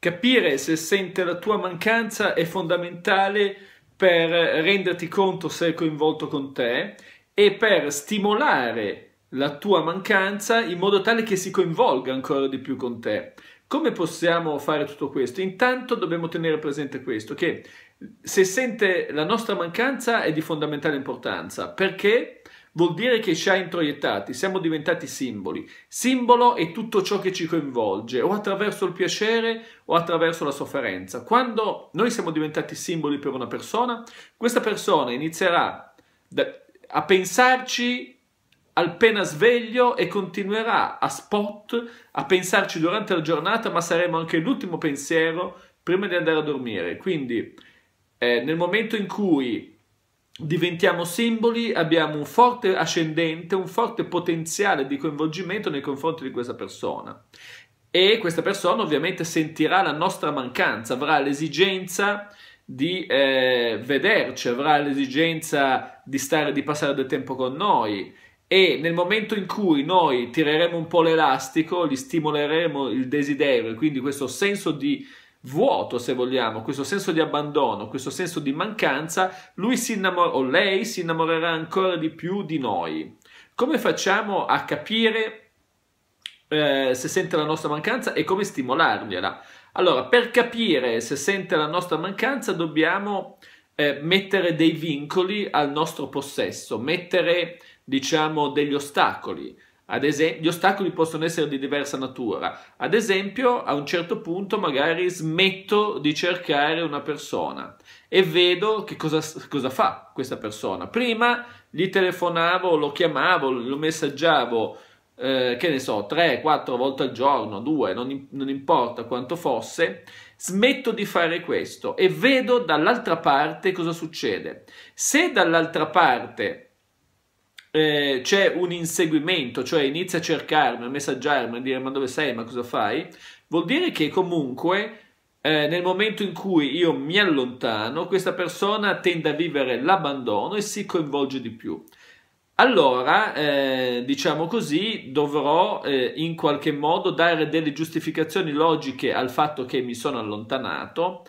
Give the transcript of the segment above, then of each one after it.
Capire se sente la tua mancanza è fondamentale per renderti conto se è coinvolto con te e per stimolare la tua mancanza in modo tale che si coinvolga ancora di più con te. Come possiamo fare tutto questo? Intanto dobbiamo tenere presente questo, che se sente la nostra mancanza è di fondamentale importanza, perché? Vuol dire che ci ha introiettati, siamo diventati simboli. Simbolo è tutto ciò che ci coinvolge, o attraverso il piacere o attraverso la sofferenza. Quando noi siamo diventati simboli per una persona, questa persona inizierà a pensarci appena sveglio e continuerà a spot a pensarci durante la giornata, ma saremo anche l'ultimo pensiero prima di andare a dormire. Quindi eh, nel momento in cui diventiamo simboli, abbiamo un forte ascendente, un forte potenziale di coinvolgimento nei confronti di questa persona. E questa persona ovviamente sentirà la nostra mancanza, avrà l'esigenza di eh, vederci, avrà l'esigenza di, stare, di passare del tempo con noi e nel momento in cui noi tireremo un po' l'elastico, gli stimoleremo il desiderio e quindi questo senso di vuoto, se vogliamo, questo senso di abbandono, questo senso di mancanza, lui si innamor- o lei si innamorerà ancora di più di noi. Come facciamo a capire eh, se sente la nostra mancanza e come stimolargliela? Allora, per capire se sente la nostra mancanza dobbiamo eh, mettere dei vincoli al nostro possesso, mettere, diciamo, degli ostacoli. Ad esempio, gli ostacoli possono essere di diversa natura. Ad esempio, a un certo punto magari smetto di cercare una persona e vedo che cosa, cosa fa questa persona. Prima gli telefonavo, lo chiamavo, lo messaggiavo, eh, che ne so, 3-4 volte al giorno, 2, non, non importa quanto fosse. Smetto di fare questo e vedo dall'altra parte cosa succede. Se dall'altra parte eh, c'è un inseguimento, cioè inizia a cercarmi, a messaggiarmi, a dire ma dove sei, ma cosa fai, vuol dire che comunque eh, nel momento in cui io mi allontano, questa persona tende a vivere l'abbandono e si coinvolge di più. Allora, eh, diciamo così, dovrò eh, in qualche modo dare delle giustificazioni logiche al fatto che mi sono allontanato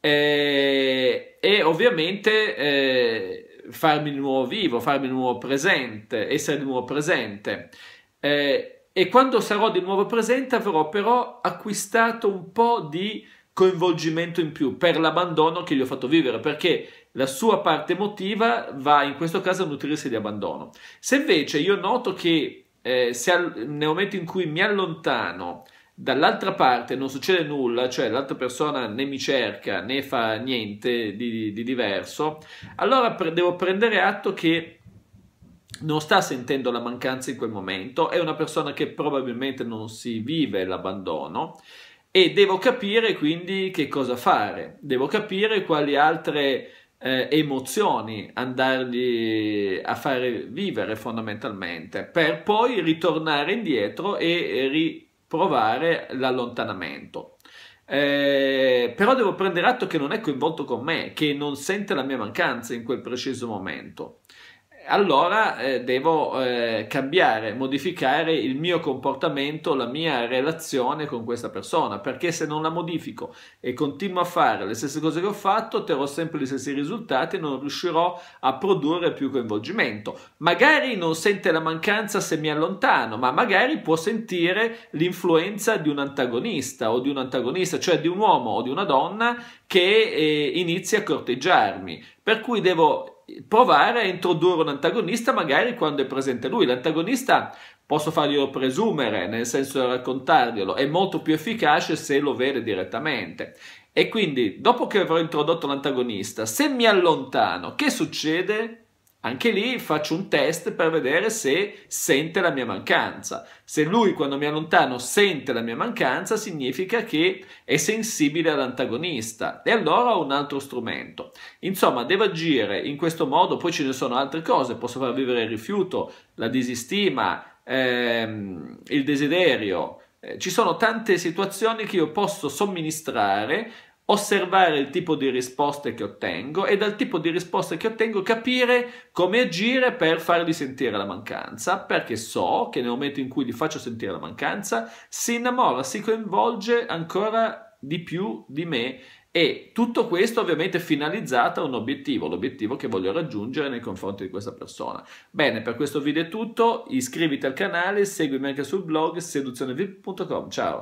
eh, e ovviamente eh, farmi di nuovo vivo, farmi di nuovo presente, essere di nuovo presente. Eh, e quando sarò di nuovo presente avrò però acquistato un po' di coinvolgimento in più per l'abbandono che gli ho fatto vivere, perché la sua parte emotiva va in questo caso a nutrirsi di abbandono. Se invece io noto che eh, se al, nel momento in cui mi allontano, dall'altra parte non succede nulla, cioè l'altra persona né mi cerca né fa niente di, di diverso, allora pre- devo prendere atto che non sta sentendo la mancanza in quel momento, è una persona che probabilmente non si vive l'abbandono e devo capire quindi che cosa fare, devo capire quali altre eh, emozioni andargli a fare vivere fondamentalmente per poi ritornare indietro e, e ri- provare l'allontanamento. Eh, però devo prendere atto che non è coinvolto con me, che non sente la mia mancanza in quel preciso momento allora eh, devo eh, cambiare, modificare il mio comportamento, la mia relazione con questa persona, perché se non la modifico e continuo a fare le stesse cose che ho fatto, otterrò sempre gli stessi risultati e non riuscirò a produrre più coinvolgimento. Magari non sente la mancanza se mi allontano, ma magari può sentire l'influenza di un antagonista o di un antagonista, cioè di un uomo o di una donna che eh, inizia a corteggiarmi. Per cui devo provare a introdurre un antagonista magari quando è presente lui. L'antagonista, posso farglielo presumere, nel senso di raccontarglielo, è molto più efficace se lo vede direttamente. E quindi, dopo che avrò introdotto l'antagonista, se mi allontano, che succede? Anche lì faccio un test per vedere se sente la mia mancanza. Se lui quando mi allontano sente la mia mancanza, significa che è sensibile all'antagonista e allora ho un altro strumento. Insomma, devo agire in questo modo, poi ce ne sono altre cose, posso far vivere il rifiuto, la disistima, ehm, il desiderio. Eh, ci sono tante situazioni che io posso somministrare osservare il tipo di risposte che ottengo e dal tipo di risposte che ottengo capire come agire per fargli sentire la mancanza, perché so che nel momento in cui gli faccio sentire la mancanza si innamora, si coinvolge ancora di più di me e tutto questo ovviamente finalizzato a un obiettivo, l'obiettivo che voglio raggiungere nei confronti di questa persona. Bene, per questo video è tutto, iscriviti al canale, seguimi anche sul blog seduzionevip.com, ciao!